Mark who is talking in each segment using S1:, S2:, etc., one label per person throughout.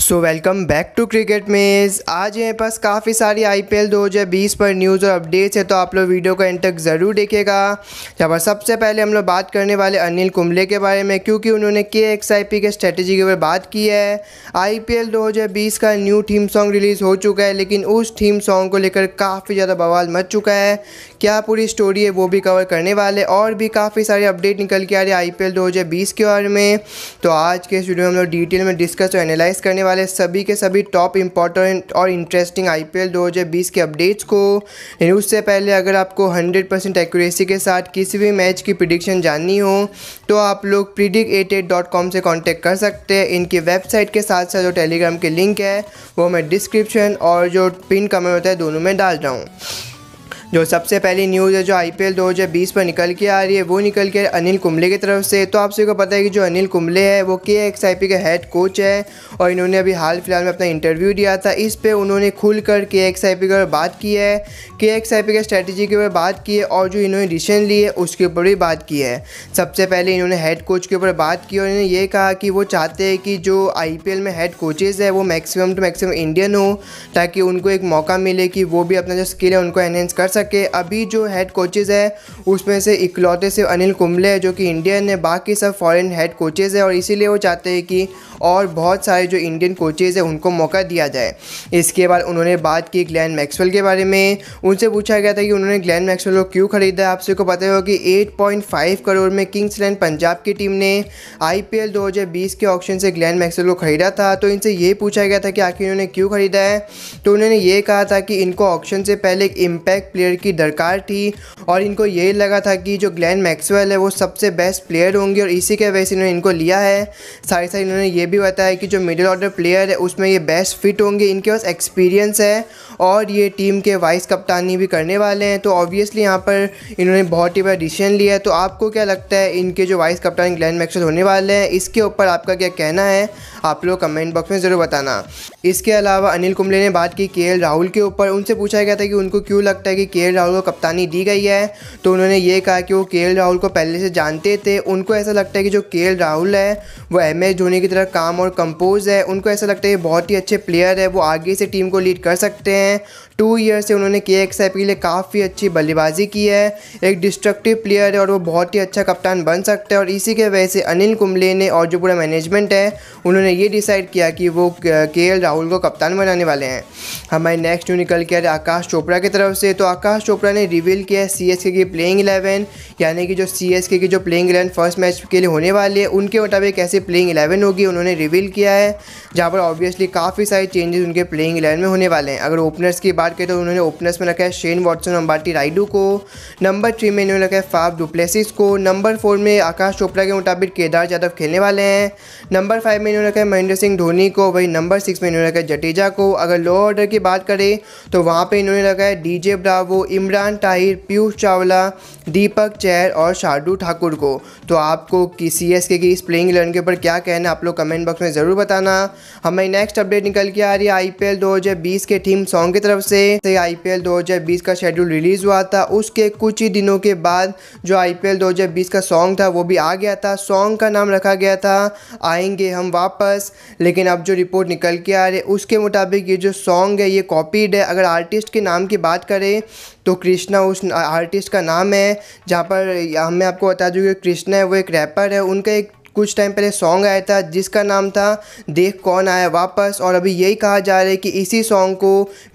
S1: so welcome back to cricket मेज़ आज मेरे पास काफ़ी सारी आईपीएल 2020 पर न्यूज़ और अपडेट्स है तो आप लोग वीडियो को एंड तक ज़रूर देखेगा यहाँ पर सबसे पहले हम लोग बात करने वाले अनिल कुंबले के बारे में क्योंकि उन्होंने के एक्स आई पी के स्ट्रेटेजी के ऊपर बात की है आईपीएल 2020 का न्यू थीम सॉन्ग रिलीज़ हो चुका है लेकिन उस थीम सॉन्ग को लेकर काफ़ी ज़्यादा बवाल मच चुका है क्या पूरी स्टोरी है वो भी कवर करने वाले और भी काफ़ी सारे अपडेट निकल के आ रहे हैं आई पी के बारे में तो आज के स्टूडियो में हम लोग डिटेल में डिस्कस और एनालाइज करने वाले सभी के सभी टॉप इंपॉर्टेंट और इंटरेस्टिंग आई पी के अपडेट्स को लेकिन उससे पहले अगर आपको हंड्रेड परसेंट एक्यूरेसी के साथ किसी भी मैच की प्रिडिक्शन जाननी हो तो आप लोग कॉम से कॉन्टेक्ट कर सकते हैं इनकी वेबसाइट के साथ साथ जो टेलीग्राम के लिंक है वो मैं डिस्क्रिप्शन और जो पिन कमेंट होता है दोनों में डाल रहा हूँ जो सबसे पहली न्यूज़ है जो आई पी एल दो हज़ार बीस पर निकल के आ रही है वो निकल के अनिल कुंबले की तरफ से तो आप सभी को पता है कि जो अनिल कुंबले है वो के एक्स आई पी के हेड कोच है और इन्होंने अभी हाल फिलहाल में अपना इंटरव्यू दिया था इस पर उन्होंने खुल कर के एक्स आई पी के ऊपर बात की है के एक्स आई पी के स्ट्रेटजी के ऊपर बात की है और जो इन्होंने डिसीजन ली है उसके ऊपर भी बात की है सबसे पहले इन्होंने हेड कोच के ऊपर बात की और इन्होंने ये कहा कि वो चाहते हैं कि जो आई पी एल में हेड कोचेज़ है वो मैक्सिमम टू मैक्सिमम इंडियन हो ताकि उनको एक मौका मिले कि वो भी अपना जो स्किल है उनको एनहेंस कर सके अभी जो हेड कोचेज़ है उसमें से इकलौते से अनिल कुंबले जो कि इंडियन है बाकी सब फॉरेन हेड कोचेज़ है और इसीलिए वो चाहते हैं कि और बहुत सारे जो इंडियन कोचेज़ हैं उनको मौका दिया जाए इसके बाद उन्होंने बात की ग्लैन मैक्सवेल के बारे में उनसे पूछा गया था कि उन्होंने ग्लैन मैक्सवेल को क्यों ख़रीदा आप सबको पता होगा कि 8.5 करोड़ में किंग्स लैंड पंजाब की टीम ने आईपीएल 2020 के ऑप्शन से ग्लैन मैक्सवेल को ख़रीदा था तो इनसे ये पूछा गया था कि आखिर इन्होंने क्यों ख़रीदा है तो उन्होंने ये कहा था कि इनको ऑप्शन से पहले एक इम्पैक्ट प्लेयर प्लेयर की दरकार थी और इनको यही लगा था कि जो ग्लैन मैक्सवेल है वो सबसे बेस्ट प्लेयर होंगे और इसी के वजह से इन्होंने इनको लिया है साथ ही साथ इन्होंने ये भी बताया कि जो मिडिल ऑर्डर प्लेयर है उसमें ये बेस्ट फिट होंगे इनके पास एक्सपीरियंस है और ये टीम के वाइस कप्तानी भी करने वाले हैं तो ऑब्वियसली यहाँ पर इन्होंने बहुत ही बड़ा डिसीजन लिया है तो आपको क्या लगता है इनके जो वाइस कप्तान ग्लैन मैक्सवेल होने वाले हैं इसके ऊपर आपका क्या कहना है आप लोग कमेंट बॉक्स में ज़रूर बताना इसके अलावा अनिल कुंबले ने बात की के राहुल के ऊपर उनसे पूछा गया था कि उनको क्यों लगता है कि के राहुल को कप्तानी दी गई है तो उन्होंने ये कहा कि वो के राहुल को पहले से जानते थे उनको ऐसा लगता है कि जो के राहुल है वो एम एस धोनी की तरह काम और कंपोज है उनको ऐसा लगता है कि बहुत ही अच्छे प्लेयर है वो आगे से टीम को लीड कर सकते हैं टू ईयर से उन्होंने के के लिए काफ़ी अच्छी बल्लेबाजी की है एक डिस्ट्रक्टिव प्लेयर है और वो बहुत ही अच्छा कप्तान बन सकता है और इसी के वजह से अनिल कुंबले ने और जो पूरा मैनेजमेंट है उन्होंने ये डिसाइड किया कि वो के राहुल को कप्तान बनाने वाले हैं हमारे नेक्स्ट न्यू निकल के आ रहे आकाश चोपड़ा की तरफ से तो आकाश चोपड़ा ने रिवील किया है सी की प्लेइंग इलेवन यानी कि जो सी की जो प्लेइंग इलेवन फर्स्ट मैच के लिए होने वाली है उनके मुताबिक ऐसी प्लेइंग इलेवन होगी उन्होंने रिवील किया है जहाँ पर ऑब्वियसली काफ़ी सारे चेंजेस उनके प्लेइंग इलेवन में होने वाले हैं अगर ओपनर्स की बात चार के तो उन्होंने ओपनर्स में रखा है शेन वॉटसन अम्बाटी राइडू को नंबर थ्री में इन्होंने रखा है फाफ डुप्लेसिस को नंबर फोर में आकाश चोपड़ा के मुताबिक केदार यादव खेलने वाले हैं नंबर फाइव में इन्होंने रखा है महेंद्र सिंह धोनी को वही नंबर सिक्स में इन्होंने रखा है जटेजा को अगर लो ऑर्डर की बात करें तो वहाँ पर इन्होंने रखा है डी ब्रावो इमरान ताहिर पीयूष चावला दीपक चैर और शार्दू ठाकुर को तो आपको कि सी एस के की इस प्लेइंग इलेवन के ऊपर क्या कहना है आप लोग कमेंट बॉक्स में ज़रूर बताना हमें नेक्स्ट अपडेट निकल के आ रही है आई पी एल दो हज़ार बीस के टीम सॉन्ग की तरफ से आई पी एल दो हज़ार बीस का शेड्यूल रिलीज़ हुआ था उसके कुछ ही दिनों के बाद जो आई पी एल दो हज़ार बीस का सॉन्ग था वो भी आ गया था सॉन्ग का नाम रखा गया था आएंगे हम वापस लेकिन अब जो रिपोर्ट निकल के आ रही है उसके मुताबिक ये जो सॉन्ग है ये कॉपीड है अगर आर्टिस्ट के नाम की बात करें तो कृष्णा उस आर्टिस्ट का नाम है जहाँ पर हमें आपको बता दूँ कि कृष्णा है वो एक रैपर है उनका एक कुछ टाइम पहले सॉन्ग आया था जिसका नाम था देख कौन आया वापस और अभी यही कहा जा रहा है कि इसी सॉन्ग को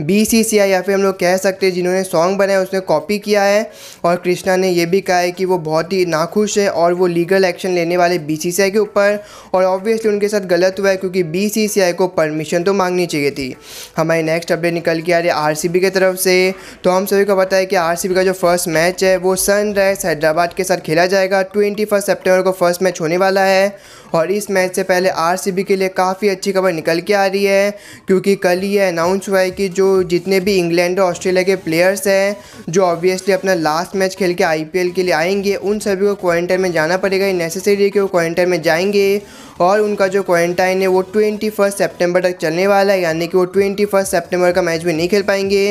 S1: बी सी सी आई या फिर हम लोग कह सकते हैं जिन्होंने सॉन्ग बनाया उसने कॉपी किया है और कृष्णा ने यह भी कहा है कि वो बहुत ही नाखुश है और वो लीगल एक्शन लेने वाले बी सी सी आई के ऊपर और ऑब्वियसली उनके साथ गलत हुआ है क्योंकि बी सी सी आई को परमिशन तो मांगनी चाहिए थी हमारी नेक्स्ट अपडेट निकल के आ रही है आर सी बी की तरफ से तो हम सभी को पता है कि आर सी बी का जो फर्स्ट मैच है वो सनराइज हैदराबाद के साथ खेला जाएगा ट्वेंटी फर्स्ट सेप्टेम्बर को फर्स्ट मैच होने वाला है है और इस मैच से पहले आरसीबी के लिए काफ़ी अच्छी खबर निकल के आ रही है क्योंकि कल ये अनाउंस हुआ है कि जो जितने भी इंग्लैंड और ऑस्ट्रेलिया के प्लेयर्स हैं जो ऑब्वियसली अपना लास्ट मैच खेल के आईपीएल के लिए आएंगे उन सभी को क्वारंटाइन में जाना पड़ेगा ये नेसेसरी है कि वो क्वारंटाइन में जाएंगे और उनका जो क्वारंटाइन है वो ट्वेंटी फर्स्ट सेप्टेम्बर तक चलने वाला है यानी कि वो ट्वेंटी फर्स्ट का मैच भी नहीं खेल पाएंगे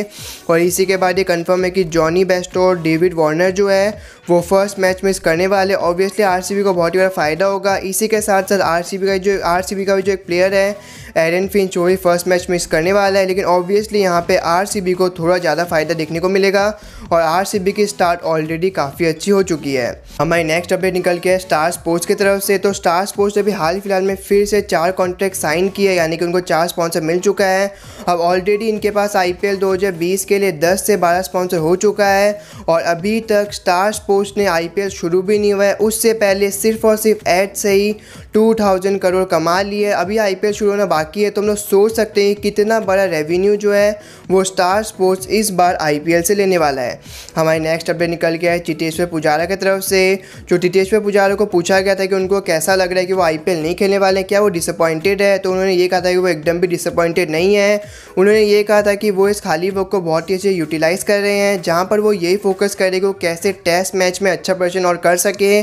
S1: और इसी के बाद ये कन्फर्म है कि जॉनी बेस्ट और डेविड वार्नर जो है वो फर्स्ट मैच मिस करने वाले ऑब्वियसली आर को बहुत ही बड़ा फ़ायदा होगा इसी के साथ साथ आर का जो आर का भी जो एक प्लेयर है एरन फिंच वो भी फर्स्ट मैच मिस करने वाला है लेकिन ऑब्वियसली यहाँ पे आर को थोड़ा ज़्यादा फ़ायदा देखने को मिलेगा और आर की स्टार्ट ऑलरेडी काफ़ी अच्छी हो चुकी है हमारी नेक्स्ट अपडेट निकल के स्टार स्पोर्ट्स की तरफ से तो स्टार स्पोर्ट्स ने भी हाल फिलहाल में फिर से चार कॉन्ट्रैक्ट साइन किए यानी कि उनको चार स्पॉन्सर मिल चुका है अब ऑलरेडी इनके पास आई पी के लिए दस से बारह स्पॉन्सर हो चुका है और अभी तक स्टार पोस्ट ने आईपीएल शुरू भी नहीं हुआ है उससे पहले सिर्फ और सिर्फ एड से ही टू थाउजेंड करोड़ कमा लिए अभी आई शुरू होना बाकी है तो हम लोग सोच सकते हैं कितना बड़ा रेवेन्यू जो है वो स्टार स्पोर्ट्स इस बार आई से लेने वाला है हमारी नेक्स्ट अपडेट निकल गया है चिटेश्वर पुजारा की तरफ से जो चिटेश्वर पुजारा को पूछा गया था कि उनको कैसा लग रहा है कि वो आई नहीं खेलने वाले हैं क्या वो डिसअपॉइंटेड है तो उन्होंने ये कहा था कि वो एकदम भी डिसअपॉइंटेड नहीं है उन्होंने ये कहा था कि वो इस खाली वक्त को बहुत ही अच्छे यूटिलाइज़ कर रहे हैं जहाँ पर वो यही फोकस करे कि वो कैसे टेस्ट मैच में अच्छा प्रदर्शन और कर सके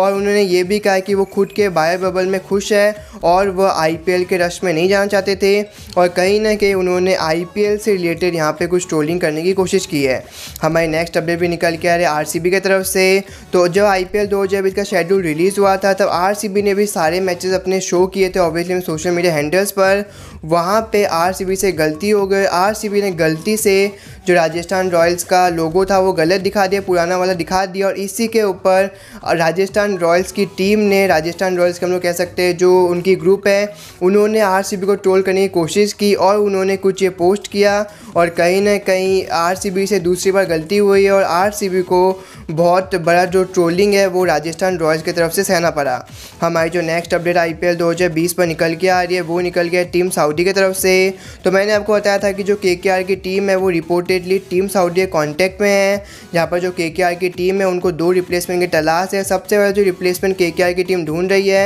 S1: और उन्होंने ये भी कहा कि वो खुद के बाय बबल में खुश है और वह आईपीएल के रश में नहीं जाना चाहते थे और कहीं ना कहीं उन्होंने आईपीएल से रिलेटेड यहाँ पे कुछ ट्रोलिंग करने की कोशिश की है हमारी नेक्स्ट अपडेट भी निकल के आ रही है आरसीबी की तरफ से तो जब आई पी एल का शेड्यूल रिलीज़ हुआ था तब आर ने भी सारे मैचेस अपने शो किए थे ऑब्वियसली सोशल मीडिया हैंडल्स पर वहाँ पे आर से गलती हो गई आर ने गलती से जो राजस्थान रॉयल्स का लोगो था वो गलत दिखा दिया पुराना वाला दिखा दिया और इसी के ऊपर राजस्थान रॉयल्स की टीम ने राजस्थान रॉयल्स के हम लोग कह सकते हैं जो उनकी ग्रुप है उन्होंने आरसीबी को ट्रोल करने की कोशिश की और उन्होंने कुछ ये पोस्ट किया और कहीं ना कहीं आरसीबी से दूसरी बार गलती हुई और आरसीबी को बहुत बड़ा जो ट्रोलिंग है वो राजस्थान रॉयल्स की तरफ से सहना पड़ा हमारी जो नेक्स्ट अपडेट आई पी पर निकल के आ रही है वो निकल गया टीम सऊदी की तरफ से तो मैंने आपको बताया था कि जो के की टीम है वो रिपोर्टेडली टीम सऊदी कॉन्टैक्ट में है यहाँ पर जो के की टीम है उनको दो रिप्लेसमेंट की तलाश है सबसे पहले जो रिप्लेसमेंट के की टीम ढूंढ रही है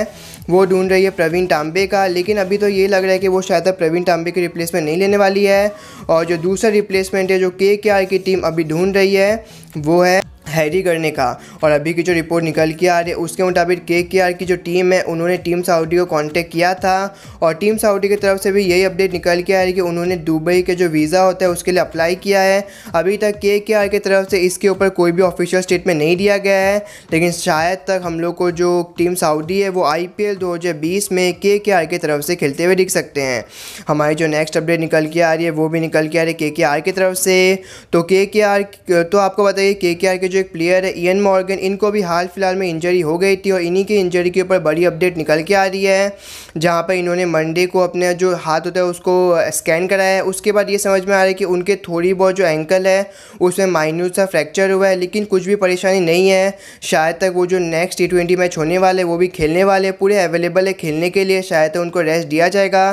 S1: वो ढूंढ रही है प्रवीण तांबे का लेकिन अभी तो ये लग रहा है कि वो शायद प्रवीण तांबे की रिप्लेसमेंट नहीं लेने वाली है और जो दूसरा रिप्लेसमेंट है जो के के आर की टीम अभी ढूंढ रही है वो है हैरी करने का और अभी की जो रिपोर्ट निकल के आ रही है उसके मुताबिक के के आर की जो टीम है उन्होंने टीम सऊदी को कॉन्टेक्ट किया था और टीम सऊदी की तरफ से भी यही अपडेट निकल के आ रही है कि उन्होंने दुबई के जो वीज़ा होता है उसके लिए अप्लाई किया है अभी तक के के आर की तरफ से इसके ऊपर कोई भी ऑफिशियल स्टेटमेंट नहीं दिया गया है लेकिन शायद तक हम लोग को जो टीम सऊदी है वो आई पी एल दो हज़ार बीस में के के आर की तरफ से खेलते हुए दिख सकते हैं हमारी जो नेक्स्ट अपडेट निकल के आ रही है वो भी निकल के आ रही है के के आर की तरफ से तो के के आर तो आपको बताइए के के आर के जो एक प्लेयर है इन मॉर्गन इनको भी हाल फिलहाल में इंजरी हो गई थी और इन्हीं की इंजरी के ऊपर बड़ी अपडेट निकल के आ रही है जहाँ पर इन्होंने मंडे को अपने जो हाथ होता है उसको स्कैन कराया है उसके बाद ये समझ में आ रहा है कि उनके थोड़ी बहुत जो एंकल है उसमें माइन्यूट सा फ्रैक्चर हुआ है लेकिन कुछ भी परेशानी नहीं है शायद तक वो जो नेक्स्ट टी ट्वेंटी मैच होने वाले वो भी खेलने वाले पूरे अवेलेबल है खेलने के लिए शायद तक उनको रेस्ट दिया जाएगा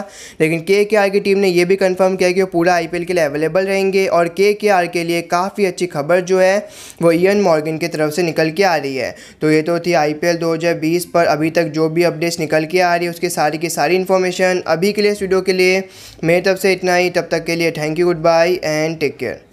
S1: लेकिन के के आर की टीम ने यह भी कन्फर्म किया कि वो पूरा आई पी एल के लिए अवेलेबल रहेंगे और के के आर के लिए काफ़ी अच्छी खबर जो है वो इन मॉर्गिन मॉर्गन की तरफ से निकल के आ रही है तो ये तो थी आई 2020 पर अभी तक जो भी अपडेट्स निकल के आ रही है उसकी सारी की सारी इन्फॉर्मेशन अभी के लिए इस वीडियो के लिए मेरी तरफ से इतना ही तब तक के लिए thank you goodbye and take care